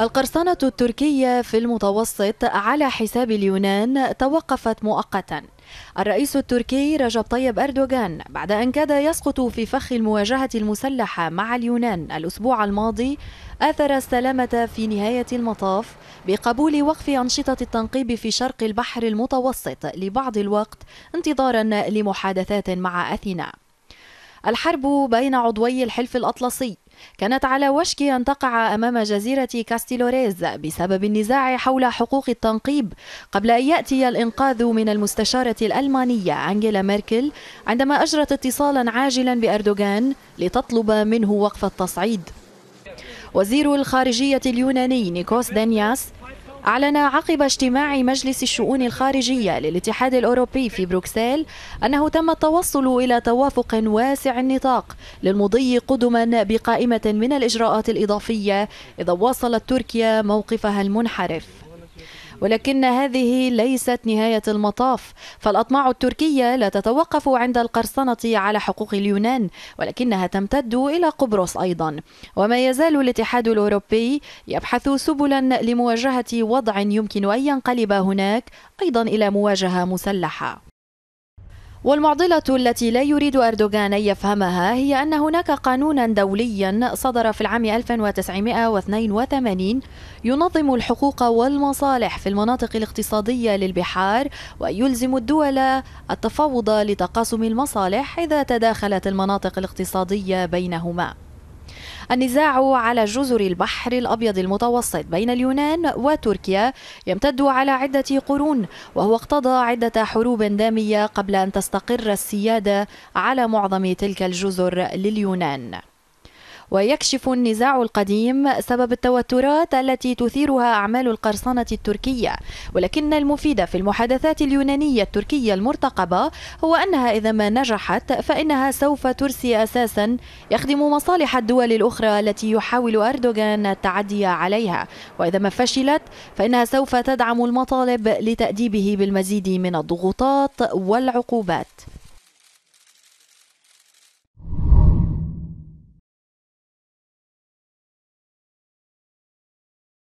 القرصنة التركية في المتوسط على حساب اليونان توقفت مؤقتا الرئيس التركي رجب طيب أردوغان بعد أن كاد يسقط في فخ المواجهة المسلحة مع اليونان الأسبوع الماضي آثر السلامة في نهاية المطاف بقبول وقف أنشطة التنقيب في شرق البحر المتوسط لبعض الوقت انتظارا لمحادثات مع أثينا الحرب بين عضوي الحلف الأطلسي كانت على وشك أن تقع أمام جزيرة كاستيلوريز بسبب النزاع حول حقوق التنقيب قبل أن يأتي الإنقاذ من المستشارة الألمانية أنجيلا ميركل عندما أجرت اتصالا عاجلا بأردوغان لتطلب منه وقف التصعيد وزير الخارجية اليوناني نيكوس دانياس أعلن عقب اجتماع مجلس الشؤون الخارجية للاتحاد الأوروبي في بروكسل أنه تم التوصل إلى توافق واسع النطاق للمضي قدما بقائمة من الإجراءات الإضافية إذا واصلت تركيا موقفها المنحرف ولكن هذه ليست نهاية المطاف فالأطماع التركية لا تتوقف عند القرصنة على حقوق اليونان ولكنها تمتد إلى قبرص أيضا وما يزال الاتحاد الأوروبي يبحث سبلا لمواجهة وضع يمكن أن ينقلب هناك أيضا إلى مواجهة مسلحة والمعضلة التي لا يريد أردوغان أن يفهمها هي أن هناك قانونا دوليا صدر في العام 1982 ينظم الحقوق والمصالح في المناطق الاقتصادية للبحار ويلزم الدول التفاوض لتقاسم المصالح إذا تداخلت المناطق الاقتصادية بينهما النزاع على جزر البحر الأبيض المتوسط بين اليونان وتركيا يمتد على عدة قرون وهو اقتضى عدة حروب دامية قبل أن تستقر السيادة على معظم تلك الجزر لليونان ويكشف النزاع القديم سبب التوترات التي تثيرها أعمال القرصنة التركية ولكن المفيد في المحادثات اليونانية التركية المرتقبة هو أنها إذا ما نجحت فإنها سوف ترسي أساسا يخدم مصالح الدول الأخرى التي يحاول أردوغان التعدي عليها وإذا ما فشلت فإنها سوف تدعم المطالب لتأديبه بالمزيد من الضغوطات والعقوبات